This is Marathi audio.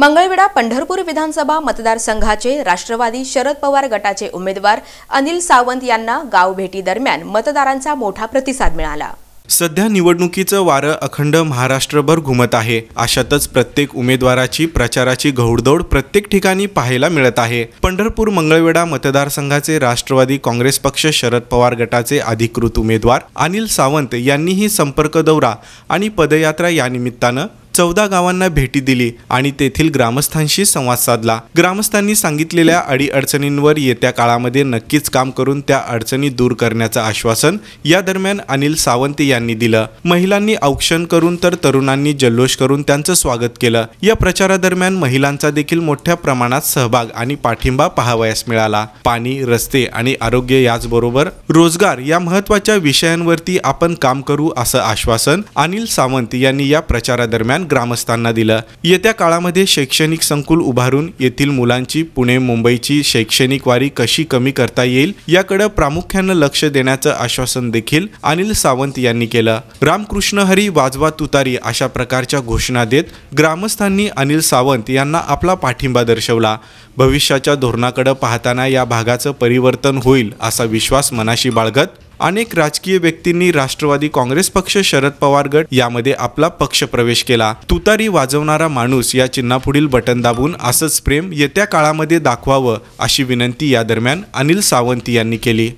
मंगळवेढा पंढरपूर विधानसभा मतदारसंघाचे राष्ट्रवादी शरद पवार गटाचे उमेदवार अनिल सावंत यांना गाव दरम्यान मतदारांचा मोठा प्रतिसाद मिळाला सध्या निवडणुकीचं वारं अखंड महाराष्ट्रभर घुमत आहे अशातच प्रत्येक उमेदवाराची प्रचाराची घौडदौड प्रत्येक ठिकाणी पाहायला मिळत आहे पंढरपूर मंगळवेढा मतदारसंघाचे राष्ट्रवादी काँग्रेस पक्ष शरद पवार गटाचे अधिकृत उमेदवार अनिल सावंत यांनीही संपर्क दौरा आणि पदयात्रा यानिमित्तानं चौदा गावांना भेटी दिली आणि तेथील ग्रामस्थांशी संवाद साधला ग्रामस्थांनी सांगितलेल्या अडीअडचणींवर येत्या काळामध्ये नक्कीच काम करून त्या अडचणी दूर करण्याचं आश्वासन या दरम्यान अनिल सावंत यांनी दिलं महिलांनी औक्षण करून तर तरुणांनी जल्लोष करून त्यांचं स्वागत केलं या प्रचारादरम्यान महिलांचा देखील मोठ्या प्रमाणात सहभाग आणि पाठिंबा पाहावयास मिळाला पाणी रस्ते आणि आरोग्य याचबरोबर रोजगार या महत्वाच्या विषयांवरती आपण काम करू असं आश्वासन अनिल सावंत यांनी या प्रचारादरम्यान ग्रामस्थांना दिला येत्या काळामध्ये शैक्षणिक संकुल उभारून येथील मुलांची पुणे मुंबईची शैक्षणिक वारी कशी कमी करता येईल याकडे प्रामुख्यानं लक्ष देण्याचं आश्वासन देखील अनिल सावंत यांनी केलं रामकृष्ण हरी वाजवा तुतारी अशा प्रकारच्या घोषणा देत ग्रामस्थांनी अनिल सावंत यांना आपला पाठिंबा दर्शवला भविष्याच्या धोरणाकडे पाहताना या भागाचं परिवर्तन होईल असा विश्वास मनाशी बाळगत अनेक राजकीय व्यक्तींनी राष्ट्रवादी काँग्रेस पक्ष शरद पवार गट यामध्ये आपला पक्ष प्रवेश केला तुतारी वाजवणारा माणूस या चिन्हापुढील बटन दाबून असंच प्रेम येत्या काळामध्ये दाखवावं अशी विनंती या दरम्यान अनिल सावंत यांनी केली